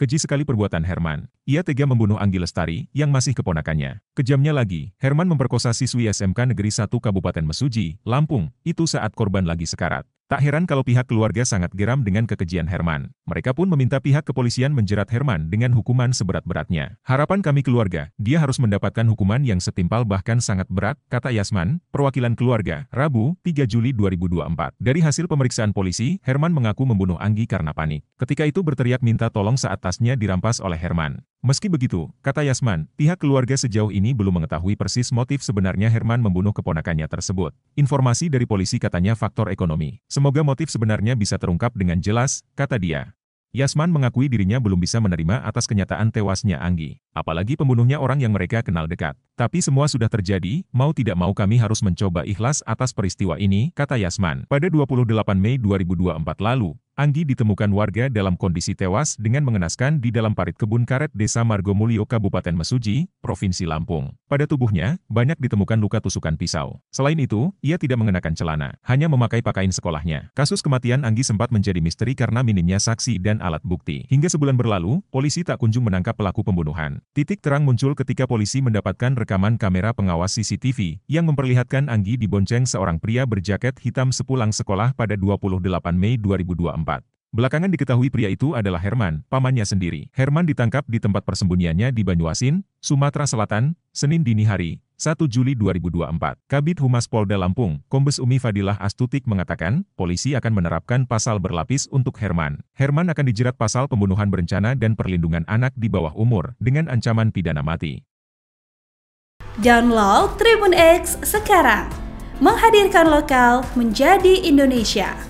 Keji sekali perbuatan Herman. Ia tega membunuh Anggi Lestari, yang masih keponakannya. Kejamnya lagi, Herman memperkosa siswi SMK Negeri 1 Kabupaten Mesuji, Lampung, itu saat korban lagi sekarat. Tak heran kalau pihak keluarga sangat geram dengan kekejian Herman. Mereka pun meminta pihak kepolisian menjerat Herman dengan hukuman seberat-beratnya. Harapan kami keluarga, dia harus mendapatkan hukuman yang setimpal bahkan sangat berat, kata Yasman, perwakilan keluarga, Rabu, 3 Juli 2024. Dari hasil pemeriksaan polisi, Herman mengaku membunuh Anggi karena panik. Ketika itu berteriak minta tolong saat tasnya dirampas oleh Herman. Meski begitu, kata Yasman, pihak keluarga sejauh ini belum mengetahui persis motif sebenarnya Herman membunuh keponakannya tersebut. Informasi dari polisi katanya faktor ekonomi. Semoga motif sebenarnya bisa terungkap dengan jelas, kata dia. Yasman mengakui dirinya belum bisa menerima atas kenyataan tewasnya Anggi, apalagi pembunuhnya orang yang mereka kenal dekat. Tapi semua sudah terjadi, mau tidak mau kami harus mencoba ikhlas atas peristiwa ini, kata Yasman. Pada 28 Mei 2024 lalu, Anggi ditemukan warga dalam kondisi tewas dengan mengenaskan di dalam parit kebun karet Desa Margomulyo Kabupaten Mesuji, Provinsi Lampung. Pada tubuhnya, banyak ditemukan luka tusukan pisau. Selain itu, ia tidak mengenakan celana, hanya memakai pakaian sekolahnya. Kasus kematian Anggi sempat menjadi misteri karena minimnya saksi dan alat bukti. Hingga sebulan berlalu, polisi tak kunjung menangkap pelaku pembunuhan. Titik terang muncul ketika polisi mendapatkan rekaman kamera pengawas CCTV yang memperlihatkan Anggi dibonceng seorang pria berjaket hitam sepulang sekolah pada 28 Mei 2024 tempat. Belakangan diketahui pria itu adalah Herman, pamannya sendiri. Herman ditangkap di tempat persembunyiannya di Banyuasin, Sumatera Selatan, Senin dini hari, 1 Juli 2024. Kabit Humas Polda Lampung, Kombes Umi Fadilah Astutik mengatakan, polisi akan menerapkan pasal berlapis untuk Herman. Herman akan dijerat pasal pembunuhan berencana dan perlindungan anak di bawah umur dengan ancaman pidana mati. Download Tribun X sekarang. Menghadirkan lokal menjadi Indonesia.